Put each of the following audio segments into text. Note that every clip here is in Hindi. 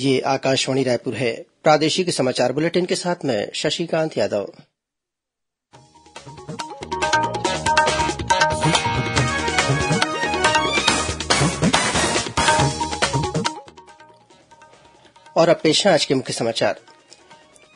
ये आकाशवाणी रायपुर है प्रादेशिक समाचार बुलेटिन के साथ मैं शशिकांत यादव और अब पेश है आज के मुख्य समाचार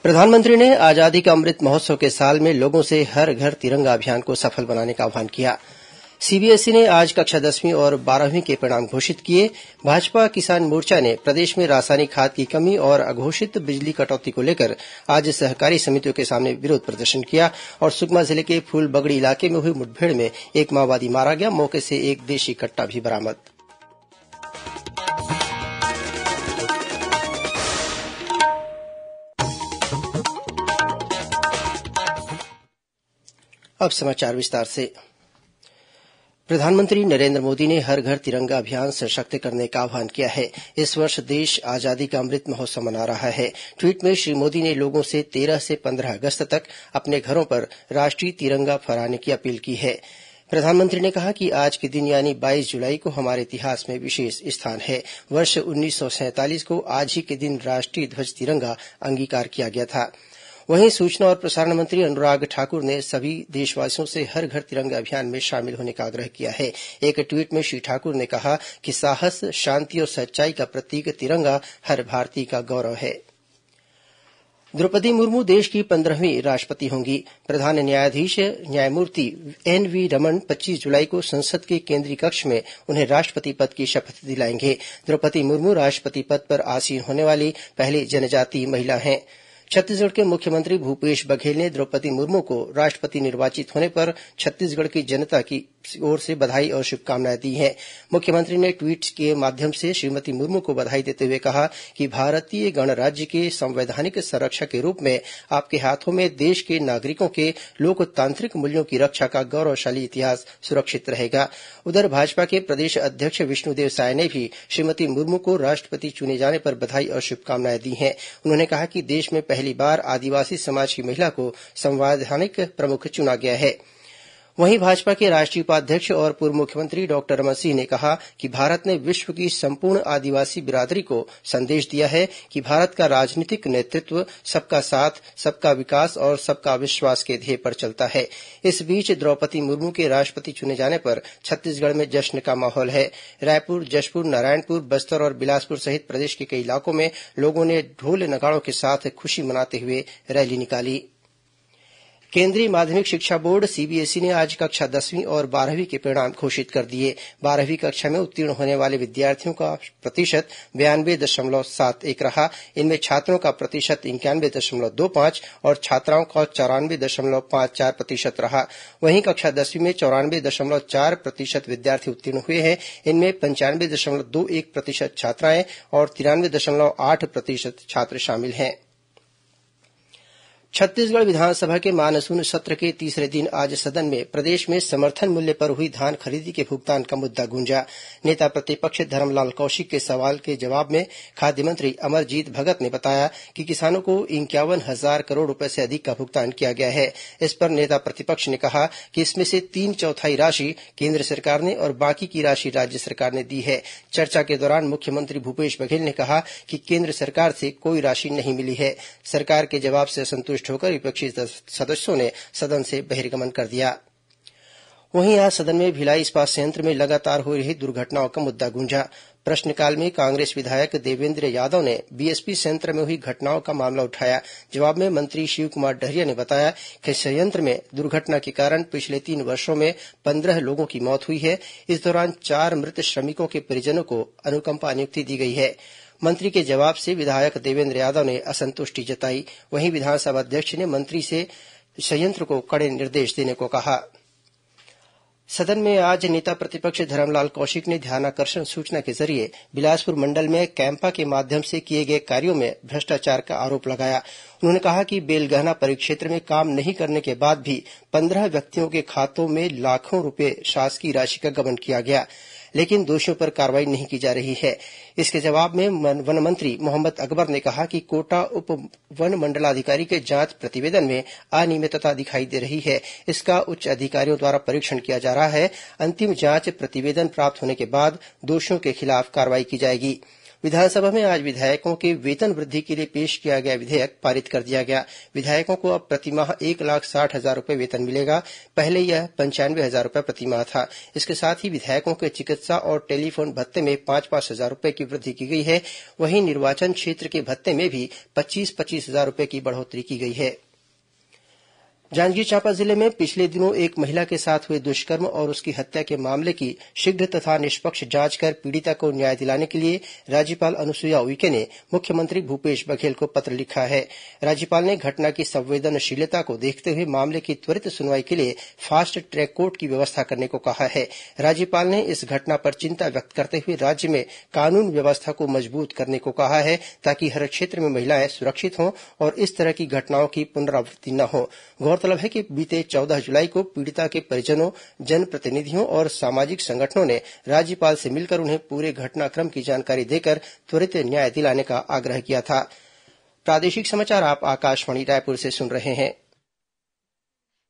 प्रधानमंत्री ने आजादी का अमृत महोत्सव के साल में लोगों से हर घर तिरंगा अभियान को सफल बनाने का आह्वान किया है सीबीएसई ने आज कक्षा दसवीं और बारहवीं के परिणाम घोषित किए भाजपा किसान मोर्चा ने प्रदेश में रासायनिक खाद की कमी और अघोषित बिजली कटौती को लेकर आज सहकारी समितियों के सामने विरोध प्रदर्शन किया और सुकमा जिले के फूलबगड़ी इलाके में हुई मुठभेड़ में एक माओवादी मारा गया मौके से एक देशी कट्टा भी बरामद अब समाचार विस्तार से प्रधानमंत्री नरेन्द्र मोदी ने हर घर तिरंगा अभियान सशक्त करने का आह्वान किया है इस वर्ष देश आजादी का अमृत महोत्सव मना रहा है ट्वीट में श्री मोदी ने लोगों से तेरह से पन्द्रह अगस्त तक अपने घरों पर राष्ट्रीय तिरंगा फहराने की अपील की है प्रधानमंत्री ने कहा कि आज के दिन यानी 22 जुलाई को हमारे इतिहास में विशेष स्थान है वर्ष उन्नीस को आज ही के दिन राष्ट्रीय ध्वज तिरंगा अंगीकार किया गया था वहीं सूचना और प्रसारण मंत्री अनुराग ठाकुर ने सभी देशवासियों से हर घर तिरंगा अभियान में शामिल होने का आग्रह किया है एक ट्वीट में श्री ठाकुर ने कहा कि साहस शांति और सच्चाई का प्रतीक तिरंगा हर भारतीय का गौरव है द्रौपदी मुर्मू देश की पंद्रहवीं राष्ट्रपति होंगी प्रधान न्यायाधीश न्यायमूर्ति एन वी रमन 25 जुलाई को संसद के केंद्रीय कक्ष में उन्हें राष्ट्रपति पद की शपथ दिलाएंगे द्रौपदी मुर्मू राष्ट्रपति पद पर आसीन होने वाली पहली जनजातीय महिला हैं छत्तीसगढ़ के मुख्यमंत्री भूपेश बघेल ने द्रौपदी मुर्मू को राष्ट्रपति निर्वाचित होने पर छत्तीसगढ़ की जनता की है ओर से बधाई और शुभकामनाएं दी हैं मुख्यमंत्री ने ट्वीट के माध्यम से श्रीमती मुर्मू को बधाई देते हुए कहा कि भारतीय गणराज्य के संवैधानिक संरक्षक के रूप में आपके हाथों में देश के नागरिकों के लोकतांत्रिक मूल्यों की रक्षा का गौरवशाली इतिहास सुरक्षित रहेगा उधर भाजपा के प्रदेश अध्यक्ष विष्णुदेव साय ने भी श्रीमती मुर्मू को राष्ट्रपति चुने जाने पर बधाई और शुभकामनाएं दी हैं उन्होंने कहा कि देश में पहली बार आदिवासी समाज की महिला को संवैधानिक प्रमुख चुना गया है वहीं भाजपा के राष्ट्रीय उपाध्यक्ष और पूर्व मुख्यमंत्री डॉक्टर रमन सिंह ने कहा कि भारत ने विश्व की संपूर्ण आदिवासी बिरादरी को संदेश दिया है कि भारत का राजनीतिक नेतृत्व सबका साथ सबका विकास और सबका विश्वास के ध्येय पर चलता है इस बीच द्रौपदी मुर्मू के राष्ट्रपति चुने जाने पर छत्तीसगढ़ में जश्न का माहौल है रायपुर जशपुर नारायणपुर बस्तर और बिलासपुर सहित प्रदेश के कई इलाकों में लोगों ने ढोल नगाड़ों के साथ खुशी मनाते हुए रैली निकाली केंद्रीय माध्यमिक शिक्षा बोर्ड सीबीएसई ने आज कक्षा दसवीं और बारहवीं के परिणाम घोषित कर दिए बारहवीं कक्षा में उत्तीर्ण होने वाले विद्यार्थियों का प्रतिशत बयानवे दशमलव सात एक रहा इनमें छात्रों का प्रतिशत इंक्यानवे दशमलव दो पांच और छात्राओं का चौरानवे दशमलव पांच चार प्रतिशत रहा वहीं कक्षा दसवीं में चौरानवे दशमलव चार प्रतिशत विद्यार्थी उत्तीर्ण हुए हैं इनमें पंचानवे दशमलव दो एक प्रतिशत छात्राएं और तिरानवे दशमलव आठ प्रतिशत छात्र शामिल हैं छत्तीसगढ़ विधानसभा के मानसून सत्र के तीसरे दिन आज सदन में प्रदेश में समर्थन मूल्य पर हुई धान खरीदी के भुगतान का मुद्दा गूंजा नेता प्रतिपक्ष धरमलाल कौशिक के सवाल के जवाब में खाद्य मंत्री अमरजीत भगत ने बताया कि किसानों को इंक्यावन हजार करोड़ रूपये से अधिक का भुगतान किया गया है इस पर नेता प्रतिपक्ष ने कहा कि इसमें से तीन चौथाई राशि केन्द्र सरकार ने और बाकी की राशि राज्य सरकार ने दी है चर्चा के दौरान मुख्यमंत्री भूपेश बघेल ने कहा कि केन्द्र सरकार से कोई राशि नहीं मिली है सरकार के जवाब से असंतुष्ट संतुष्ट होकर विपक्षी सदस्यों ने सदन से बहिर्गमन कर दिया वहीं आज सदन में भिलाई इस्पात संयंत्र में लगातार हो रही दुर्घटनाओं का मुद्दा गूंजा प्रश्नकाल में कांग्रेस विधायक देवेंद्र यादव ने बीएसपी संयंत्र में हुई घटनाओं का मामला उठाया जवाब में मंत्री शिवकुमार डहरिया ने बताया कि संयंत्र में दुर्घटना के कारण पिछले तीन वर्षो में पंद्रह लोगों की मौत हुई है इस दौरान चार मृत श्रमिकों के परिजनों को अनुकंपा नियुक्ति दी गई है मंत्री के जवाब से विधायक देवेन्द्र यादव ने असंतुष्टि जताई वहीं विधानसभा अध्यक्ष ने मंत्री से संयंत्र को कड़े निर्देश देने को कहा सदन में आज नेता प्रतिपक्ष धरमलाल कौशिक ने ध्यानाकर्षण सूचना के जरिये बिलासपुर मंडल में कैंपा के माध्यम से किए गए कार्यों में भ्रष्टाचार का आरोप लगाया उन्होंने कहा कि बेलगहना परिक्षेत्र में काम नहीं करने के बाद भी पंद्रह व्यक्तियों के खातों में लाखों रूपये शासकीय राशि का गबन किया गया लेकिन दोषियों पर कार्रवाई नहीं की जा रही है इसके जवाब में वन मंत्री मोहम्मद अकबर ने कहा कि कोटा उप वन मंडलाधिकारी के जांच प्रतिवेदन में अनियमितता दिखाई दे रही है इसका उच्च अधिकारियों द्वारा परीक्षण किया जा रहा है अंतिम जांच प्रतिवेदन प्राप्त होने के बाद दोषियों के खिलाफ कार्रवाई की जाएगी विधानसभा में आज विधायकों के वेतन वृद्धि के लिए पेश किया गया विधेयक पारित कर दिया गया विधायकों को अब प्रतिमाह एक लाख साठ हजार रूपये वेतन मिलेगा पहले यह पंचानवे हजार रूपये प्रतिमाह था इसके साथ ही विधायकों के चिकित्सा और टेलीफोन भत्ते में पांच पांच हजार रूपये की वृद्धि की गई है वहीं निर्वाचन क्षेत्र के भत्ते में भी पच्चीस पच्चीस हजार रूपये की बढ़ोतरी की गई है जांजगीर चांपा जिले में पिछले दिनों एक महिला के साथ हुए दुष्कर्म और उसकी हत्या के मामले की शीघ्र तथा निष्पक्ष जांच कर पीड़िता को न्याय दिलाने के लिए राज्यपाल अनुसुईया उइके ने मुख्यमंत्री भूपेश बघेल को पत्र लिखा है राज्यपाल ने घटना की संवेदनशीलता को देखते हुए मामले की त्वरित सुनवाई के लिए फास्ट ट्रैक कोर्ट की व्यवस्था करने को कहा है राज्यपाल ने इस घटना पर चिंता व्यक्त करते हुए राज्य में कानून व्यवस्था को मजबूत करने को कहा है ताकि हर क्षेत्र में महिलाएं सुरक्षित हों और इस तरह की घटनाओं की पुनरावृत्ति न हो गौरतलब है कि बीते चौदह जुलाई को पीड़िता के परिजनों जनप्रतिनिधियों और सामाजिक संगठनों ने राज्यपाल से मिलकर उन्हें पूरे घटनाक्रम की जानकारी देकर त्वरित न्याय दिलाने का आग्रह किया था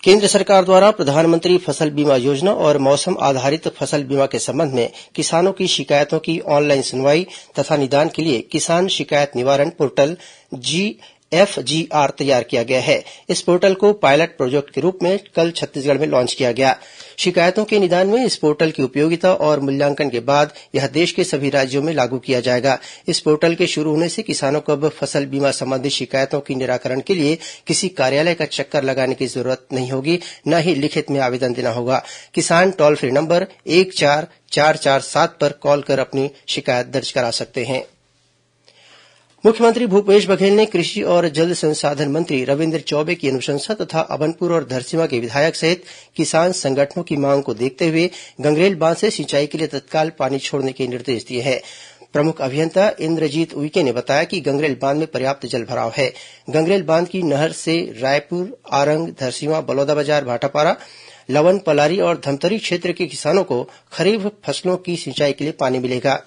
फसल केन्द्र सरकार द्वारा प्रधानमंत्री फसल बीमा योजना और मौसम आधारित फसल बीमा के संबंध में किसानों की शिकायतों की ऑनलाइन सुनवाई तथा निदान के लिए किसान शिकायत निवारण पोर्टल जी एफजीआर तैयार किया गया है इस पोर्टल को पायलट प्रोजेक्ट के रूप में कल छत्तीसगढ़ में लॉन्च किया गया शिकायतों के निदान में इस पोर्टल की उपयोगिता और मूल्यांकन के बाद यह देश के सभी राज्यों में लागू किया जाएगा इस पोर्टल के शुरू होने से किसानों को अब फसल बीमा संबंधी शिकायतों के निराकरण के लिए किसी कार्यालय का चक्कर लगाने की जरूरत नहीं होगी न ही लिखित में आवेदन देना होगा किसान टोल फ्री नंबर एक चार चार चार सात पर कॉल कर अपनी शिकायत दर्ज करा सकते हैं मुख्यमंत्री भूपेश बघेल ने कृषि और जल संसाधन मंत्री रविन्द्र चौबे की अनुशंसा तथा अभनपुर और धरसीमा के विधायक सहित किसान संगठनों की मांग को देखते हुए गंगरेल बांध से सिंचाई के लिए तत्काल पानी छोड़ने के निर्देश दिए हैं प्रमुख अभियंता इंद्रजीत उइके ने बताया कि गंगरेल बांध में पर्याप्त जलभराव है गंगरेल बांध की नहर से रायपुर आरंग धरसीवा बलौदाबाजार भाटापारा लवन पलारी और धमतरी क्षेत्र के किसानों को खरीफ फसलों की सिंचाई के लिए पानी मिलेगा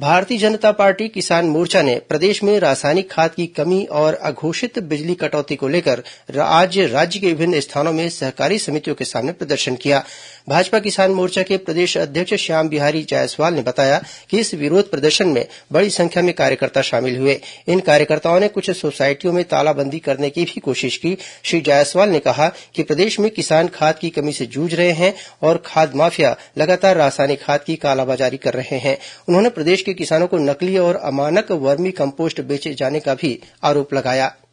भारतीय जनता पार्टी किसान मोर्चा ने प्रदेश में रासायनिक खाद की कमी और अघोषित बिजली कटौती को लेकर आज राज्य के विभिन्न स्थानों में सहकारी समितियों के सामने प्रदर्शन किया गया भाजपा किसान मोर्चा के प्रदेश अध्यक्ष श्याम बिहारी जायसवाल ने बताया कि इस विरोध प्रदर्शन में बड़ी संख्या में कार्यकर्ता शामिल हुए इन कार्यकर्ताओं ने कुछ सोसायटियों में तालाबंदी करने की भी कोशिश की श्री जायसवाल ने कहा कि प्रदेश में किसान खाद की कमी से जूझ रहे हैं और खाद माफिया लगातार रासायनिक खाद की कालाबाजारी कर रहे हैं उन्होंने प्रदेश के किसानों को नकली और अमानक वर्मी कम्पोस्ट बेचे जाने का भी आरोप लगाया है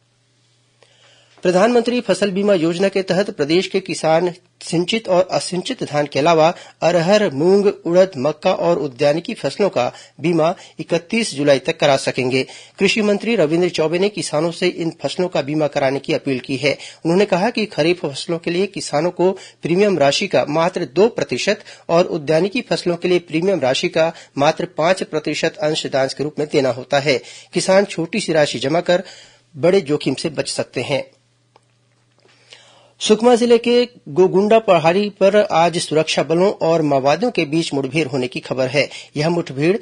प्रधानमंत्री फसल बीमा योजना के तहत प्रदेश के किसान सिंचित और असिंचित धान के अलावा अरहर मूंग उड़द मक्का और उद्यानिकी फसलों का बीमा इकतीस जुलाई तक करा सकेंगे कृषि मंत्री रविन्द्र चौबे ने किसानों से इन फसलों का बीमा कराने की अपील की है उन्होंने कहा कि खरीफ फसलों के लिए किसानों को प्रीमियम राशि का मात्र दो प्रतिशत और उद्यानिकी फसलों के लिए प्रीमियम राशि का मात्र पांच प्रतिशत अंशदांश के रूप में देना होता है किसान छोटी सी राशि जमा कर बड़े जोखिम से बच सकते हैं सुकमा जिले के गोगुंडा पहाड़ी पर आज सुरक्षा बलों और माओवादियों के बीच मुठभेड़ होने की खबर है यह मुठभेड़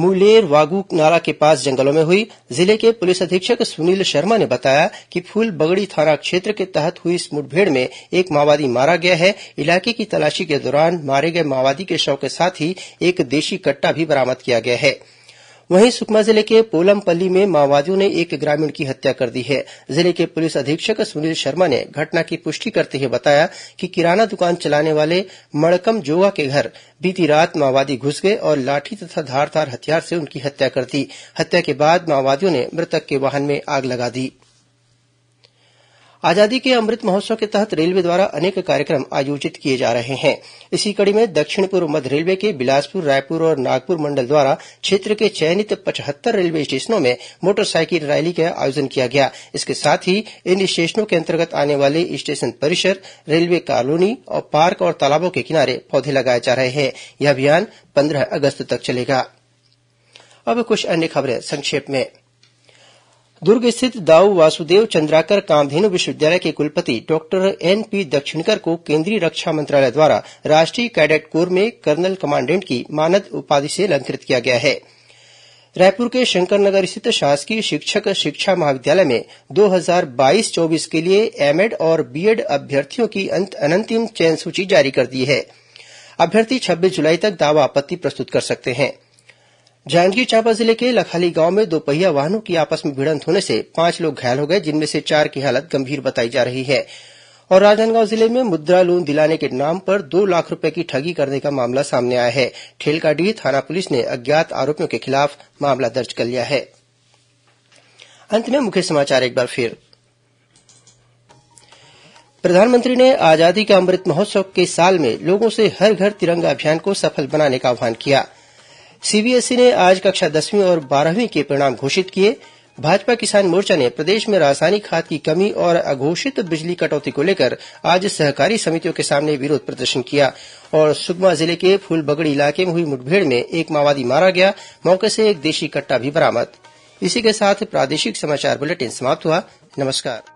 मुलेरवागु नाला के पास जंगलों में हुई जिले के पुलिस अधीक्षक सुनील शर्मा ने बताया कि फूलबगड़ी थाना क्षेत्र के तहत हुई इस मुठभेड़ में एक माओवादी मारा गया है इलाके की तलाशी के दौरान मारे गए माओवादी के शव के साथ ही एक देशी कट्टा भी बरामद किया गया है वहीं सुकमा जिले के पोलमपल्ली में माओवादियों ने एक ग्रामीण की हत्या कर दी है जिले के पुलिस अधीक्षक सुनील शर्मा ने घटना की पुष्टि करते हुए बताया कि किराना दुकान चलाने वाले मड़कम जोगा के घर बीती रात माओवादी घुस गए और लाठी तथा धारदार हथियार से उनकी हत्या कर दी हत्या के बाद माओवादियों ने मृतक के वाहन में आग लगा दी है आजादी के अमृत महोत्सव के तहत रेलवे द्वारा अनेक कार्यक्रम आयोजित किए जा रहे हैं इसी कड़ी में दक्षिण पूर्व मध्य रेलवे के बिलासपुर रायपुर और नागपुर मंडल द्वारा क्षेत्र के चयनित पचहत्तर रेलवे स्टेशनों में मोटरसाइकिल रैली का आयोजन किया गया इसके साथ ही इन स्टेशनों के अंतर्गत आने वाले स्टेशन परिसर रेलवे कॉलोनी और पार्क और तालाबों के किनारे पौधे लगाए जा रहे हैं यह अभियान पंद्रह अगस्त तक चलेगा अब कुछ अन्य खबरें संक्षेप में दुर्ग स्थित दाऊ वासुदेव चंद्राकर कामधेनु विश्वविद्यालय के कुलपति डॉक्टर एनपी दक्षिणकर को केंद्रीय रक्षा मंत्रालय द्वारा राष्ट्रीय कैडेट कोर में कर्नल कमांडेंट की मानद उपाधि से अलंकृत किया गया है रायपुर के शंकरनगर स्थित शासकीय शिक्षक शिक्षा महाविद्यालय में 2022 24 के लिए एमएड और बीएड अभ्यर्थियों की अनंतिम चयन सूची जारी कर दी है अभ्यर्थी छब्बीस जुलाई तक दावा आपत्ति प्रस्तुत कर सकते हैं जांजगीर चांपा जिले के लखाली गांव में दोपहिया वाहनों की आपस में भिडंत होने से पांच लोग घायल हो गए जिनमें से चार की हालत गंभीर बताई जा रही है और राजनांदगांव जिले में मुद्रा लोन दिलाने के नाम पर दो लाख रूपये की ठगी करने का मामला सामने आया है ठेलकाडीह थाना पुलिस ने अज्ञात आरोपियों के खिलाफ मामला दर्ज कर लिया है अंत में मुख्य समाचार एक बार फिर प्रधानमंत्री ने आजादी के अमृत महोत्सव के साल में लोगों से हर घर तिरंगा अभियान को सफल बनाने का आह्वान किया है सीबीएसई ने आज कक्षा दसवीं और बारहवीं के परिणाम घोषित किए भाजपा किसान मोर्चा ने प्रदेश में रासायनिक खाद की कमी और अघोषित बिजली कटौती को लेकर आज सहकारी समितियों के सामने विरोध प्रदर्शन किया और सुकमा जिले के फूलबगड़ी इलाके में हुई मुठभेड़ में एक माओवादी मारा गया मौके से एक देशी कट्टा भी बरामद इसी के साथ प्रादेशिक समाचार बुलेटिन समाप्त हुआ नमस्कार